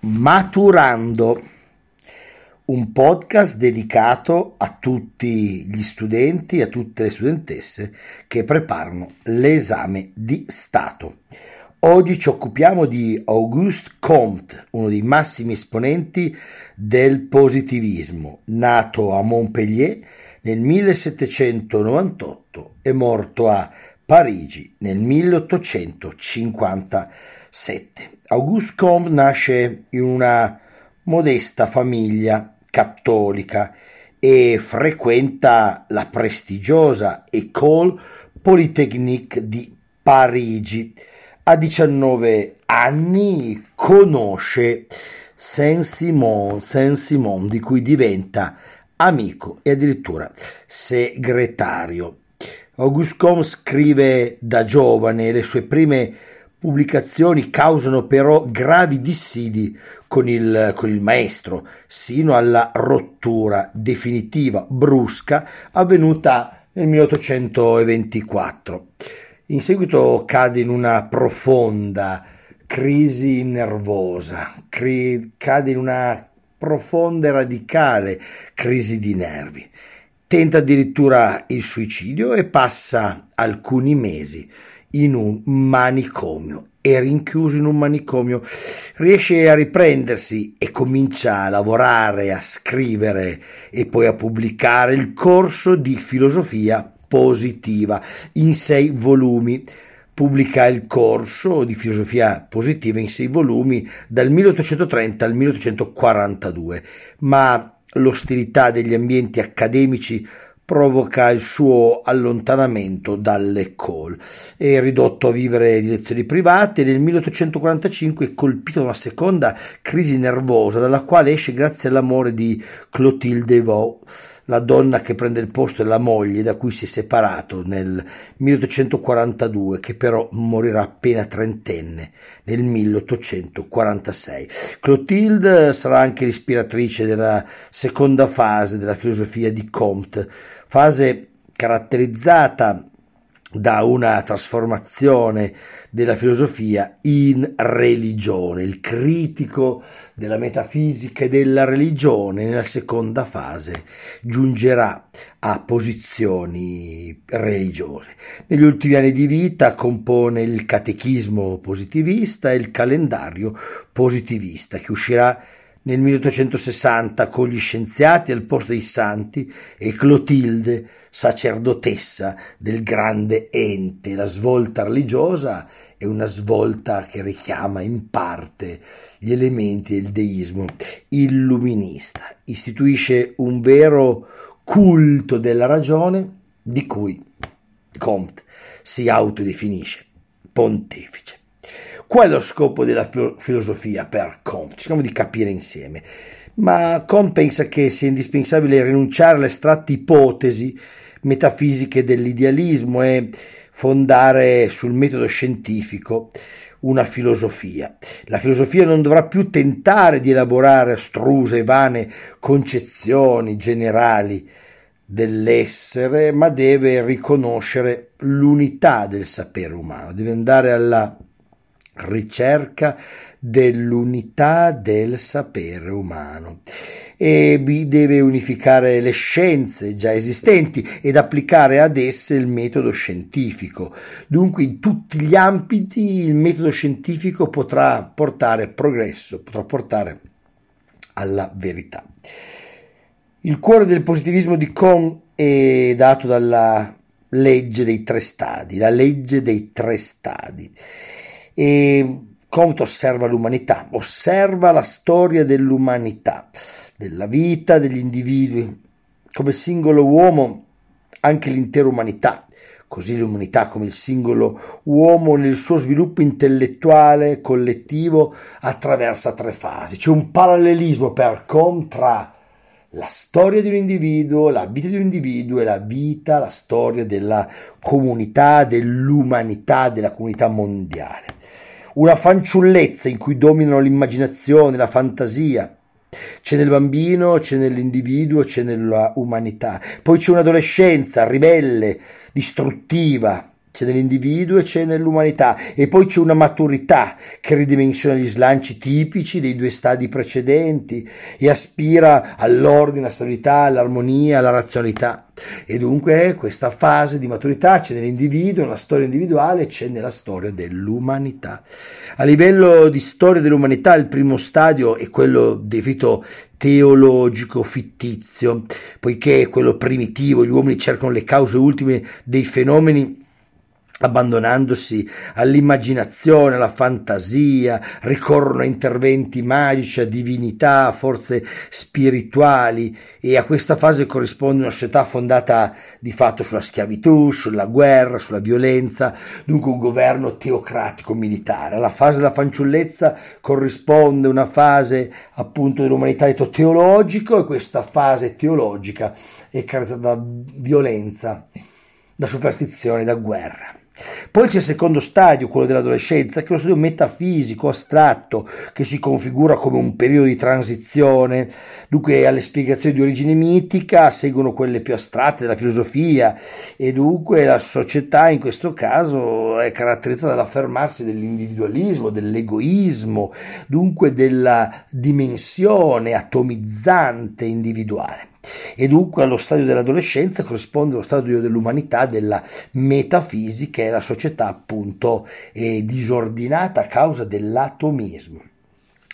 Maturando, un podcast dedicato a tutti gli studenti e a tutte le studentesse che preparano l'esame di Stato. Oggi ci occupiamo di Auguste Comte, uno dei massimi esponenti del positivismo, nato a Montpellier nel 1798 e morto a Parigi nel 1856. 7. Auguste Combe nasce in una modesta famiglia cattolica e frequenta la prestigiosa École Polytechnique di Parigi. A 19 anni conosce Saint-Simon, Saint-Simon di cui diventa amico e addirittura segretario. Auguste Comte scrive da giovane le sue prime pubblicazioni causano però gravi dissidi con il, con il, maestro, sino alla rottura definitiva, brusca, avvenuta nel 1824. In seguito cade in una profonda crisi nervosa, cri- cade in una profonda e radicale crisi di nervi. Tenta addirittura il suicidio e passa alcuni mesi in un manicomio. È rinchiuso in un manicomio, riesce a riprendersi e comincia a lavorare, a scrivere e poi a pubblicare il corso di filosofia positiva in sei volumi. Pubblica il corso di filosofia positiva in sei volumi dal 1830 al 1842, ma l'ostilità degli ambienti accademici provoca il suo allontanamento dall'École. È ridotto a vivere di lezioni private e nel 1845 è colpito da una seconda crisi nervosa dalla quale esce grazie all'amore di Clotilde Vaux la donna che prende il posto è la moglie da cui si è separato nel 1842, che però morirà appena trentenne nel 1846. Clotilde sarà anche l'ispiratrice della seconda fase della filosofia di Comte, fase caratterizzata da una trasformazione della filosofia in religione, il critico della metafisica e della religione nella seconda fase giungerà a posizioni religiose. Negli ultimi anni di vita compone il catechismo positivista e il calendario positivista che uscirà nel 1860 con gli scienziati al posto dei santi e Clotilde, sacerdotessa del grande ente. La svolta religiosa è una svolta che richiama in parte gli elementi del deismo illuminista. Istituisce un vero culto della ragione di cui Comte si autodefinisce pontefice. Qual è lo scopo della filosofia per Comte? Cerchiamo di capire insieme. Ma Comte pensa che sia indispensabile rinunciare alle estratte ipotesi metafisiche dell'idealismo e fondare sul metodo scientifico una filosofia. La filosofia non dovrà più tentare di elaborare astruse e vane concezioni generali dell'essere, ma deve riconoscere l'unità del sapere umano, deve andare alla ricerca dell'unità del sapere umano e deve unificare le scienze già esistenti ed applicare ad esse il metodo scientifico. Dunque in tutti gli ambiti il metodo scientifico potrà portare progresso, potrà portare alla verità. Il cuore del positivismo di Kohn è dato dalla legge dei tre stadi, la legge dei tre stadi e Comte osserva l'umanità, osserva la storia dell'umanità, della vita degli individui, come singolo uomo anche l'intera umanità, così l'umanità come il singolo uomo nel suo sviluppo intellettuale collettivo attraversa tre fasi. C'è un parallelismo per Comte tra la storia di un individuo, la vita di un individuo e la vita, la storia della comunità, dell'umanità, della comunità mondiale una fanciullezza in cui dominano l'immaginazione, la fantasia. C'è nel bambino, c'è nell'individuo, c'è nella umanità. Poi c'è un'adolescenza ribelle, distruttiva, c'è nell'individuo e c'è nell'umanità e poi c'è una maturità che ridimensiona gli slanci tipici dei due stadi precedenti e aspira all'ordine, alla stabilità, all'armonia, alla razionalità. E dunque questa fase di maturità c'è nell'individuo, nella storia individuale, c'è nella storia dell'umanità. A livello di storia dell'umanità il primo stadio è quello definito teologico fittizio, poiché è quello primitivo, gli uomini cercano le cause ultime dei fenomeni abbandonandosi all'immaginazione, alla fantasia, ricorrono a interventi magici, a divinità, a forze spirituali e a questa fase corrisponde una società fondata di fatto sulla schiavitù, sulla guerra, sulla violenza, dunque un governo teocratico militare. Alla fase della fanciullezza corrisponde una fase appunto dell'umanità detto teologico e questa fase teologica è caratterizzata da violenza, da superstizione, da guerra. Poi c'è il secondo stadio, quello dell'adolescenza, che è uno stadio metafisico, astratto, che si configura come un periodo di transizione. Dunque alle spiegazioni di origine mitica seguono quelle più astratte della filosofia e dunque la società in questo caso è caratterizzata dall'affermarsi dell'individualismo, dell'egoismo, dunque della dimensione atomizzante individuale e dunque allo stadio dell'adolescenza corrisponde lo stadio dell'umanità, della metafisica e la società appunto eh, disordinata a causa dell'atomismo.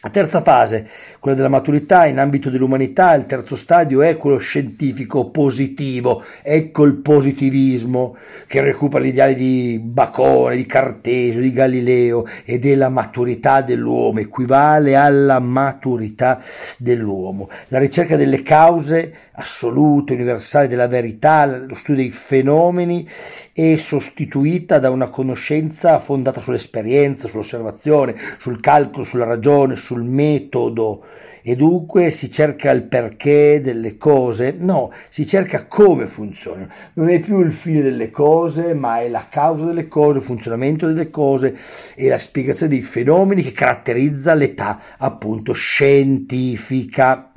La terza fase, quella della maturità in ambito dell'umanità, il terzo stadio è quello scientifico positivo, ecco il positivismo che recupera gli ideali di Bacone, di Cartesio, di Galileo e della maturità dell'uomo, equivale alla maturità dell'uomo. La ricerca delle cause assolute, universali della verità, lo studio dei fenomeni è sostituita da una conoscenza fondata sull'esperienza, sull'osservazione, sul calcolo, sulla ragione, sul sul metodo e dunque si cerca il perché delle cose, no, si cerca come funzionano. Non è più il fine delle cose, ma è la causa delle cose, il funzionamento delle cose e la spiegazione dei fenomeni che caratterizza l'età appunto scientifica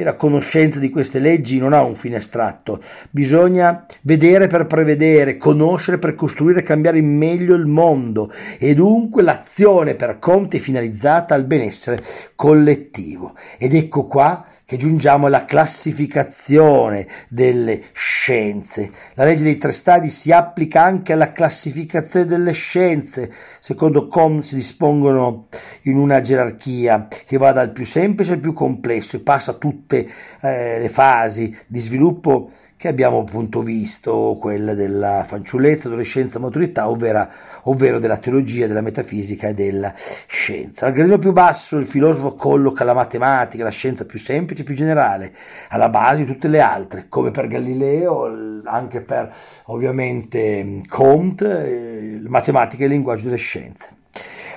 e la conoscenza di queste leggi non ha un fine astratto, bisogna vedere per prevedere, conoscere per costruire e cambiare in meglio il mondo e dunque l'azione per conti finalizzata al benessere collettivo. Ed ecco qua che giungiamo alla classificazione delle scienze. La legge dei tre stadi si applica anche alla classificazione delle scienze, secondo com si dispongono in una gerarchia che va dal più semplice al più complesso e passa tutte eh, le fasi di sviluppo che abbiamo appunto visto, quella della fanciullezza, adolescenza, maturità, ovvero, ovvero della teologia, della metafisica e della scienza. Al gradino più basso il filosofo colloca la matematica, la scienza più semplice, più generale, alla base di tutte le altre, come per Galileo, anche per ovviamente Comte, eh, matematica e linguaggio delle scienze.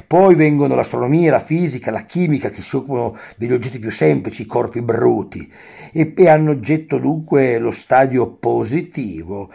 Poi vengono l'astronomia, la fisica, la chimica che si occupano degli oggetti più semplici, i corpi bruti e, e hanno oggetto dunque lo stadio positivo.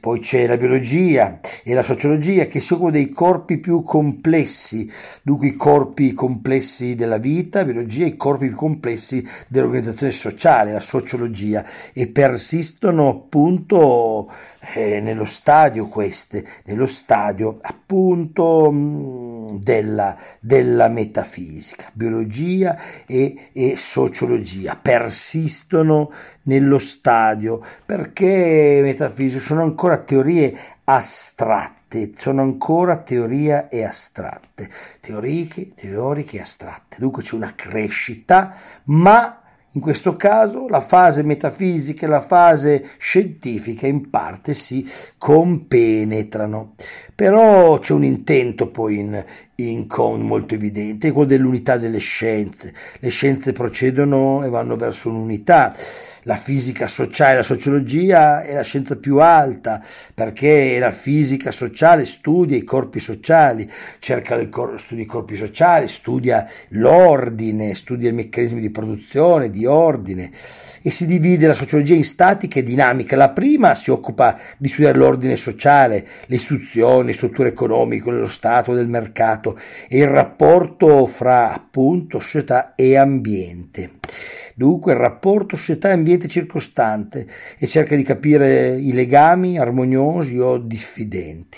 Poi c'è la biologia e la sociologia che si occupano dei corpi più complessi, dunque i corpi complessi della vita, biologia, e i corpi più complessi dell'organizzazione sociale, la sociologia e persistono appunto eh, nello stadio queste, nello stadio appunto mh, mm, della, della metafisica, biologia e, e sociologia, persistono nello stadio perché metafisica sono ancora teorie astratte sono ancora teorie e astratte, teoriche, teoriche e astratte. Dunque c'è una crescita, ma in questo caso la fase metafisica e la fase scientifica in parte si compenetrano, però c'è un intento poi in, in Cohn molto evidente, quello dell'unità delle scienze. Le scienze procedono e vanno verso un'unità la fisica sociale, la sociologia è la scienza più alta perché la fisica sociale studia i corpi sociali, cerca del cor- studia i corpi sociali, studia l'ordine, studia i meccanismi di produzione, di ordine e si divide la sociologia in statica e dinamica. La prima si occupa di studiare l'ordine sociale, le istituzioni, le strutture economiche, lo Stato, del mercato e il rapporto fra appunto società e ambiente dunque il rapporto società e ambiente circostante e cerca di capire i legami armoniosi o diffidenti.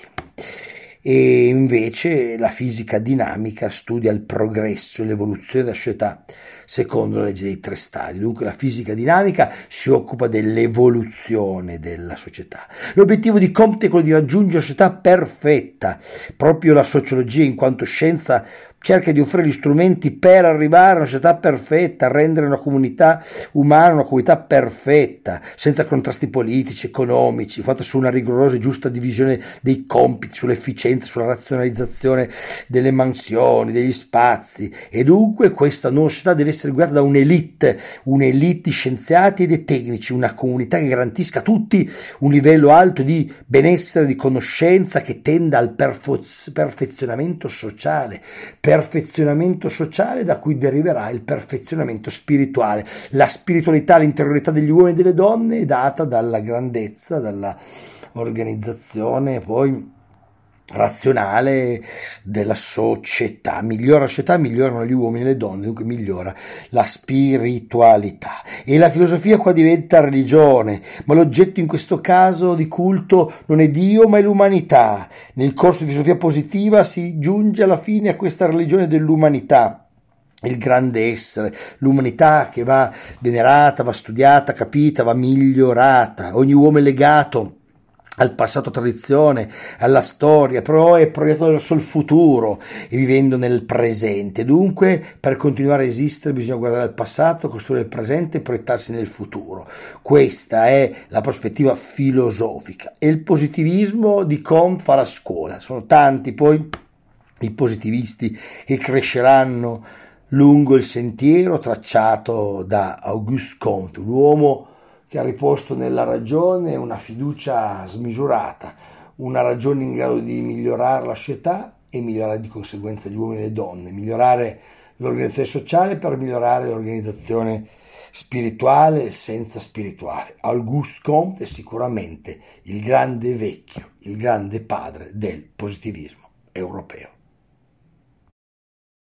E invece la fisica dinamica studia il progresso e l'evoluzione della società secondo la legge dei tre stadi. Dunque la fisica dinamica si occupa dell'evoluzione della società. L'obiettivo di Comte è quello di raggiungere la società perfetta. Proprio la sociologia in quanto scienza cerca di offrire gli strumenti per arrivare a una società perfetta, a rendere una comunità umana una comunità perfetta, senza contrasti politici, economici, fatta su una rigorosa e giusta divisione dei compiti, sull'efficienza, sulla razionalizzazione delle mansioni, degli spazi. E dunque questa nuova società deve essere guidata da un'elite, un'elite di scienziati e di tecnici, una comunità che garantisca a tutti un livello alto di benessere, di conoscenza, che tenda al perfezionamento sociale. Per perfezionamento sociale da cui deriverà il perfezionamento spirituale. La spiritualità, l'interiorità degli uomini e delle donne è data dalla grandezza, dalla organizzazione, poi razionale della società, migliora la società, migliorano gli uomini e le donne, dunque migliora la spiritualità. E la filosofia qua diventa religione, ma l'oggetto in questo caso di culto non è Dio ma è l'umanità. Nel corso di filosofia positiva si giunge alla fine a questa religione dell'umanità il grande essere, l'umanità che va venerata, va studiata, capita, va migliorata, ogni uomo è legato al passato tradizione, alla storia, però è proiettato verso il futuro e vivendo nel presente. Dunque, per continuare a esistere bisogna guardare al passato, costruire il presente e proiettarsi nel futuro. Questa è la prospettiva filosofica e il positivismo di Kant fa la scuola. Sono tanti poi i positivisti che cresceranno lungo il sentiero tracciato da Auguste Comte, un uomo che ha riposto nella ragione una fiducia smisurata, una ragione in grado di migliorare la società e migliorare di conseguenza gli uomini e le donne, migliorare l'organizzazione sociale per migliorare l'organizzazione spirituale e senza spirituale. Auguste Comte è sicuramente il grande vecchio, il grande padre del positivismo europeo.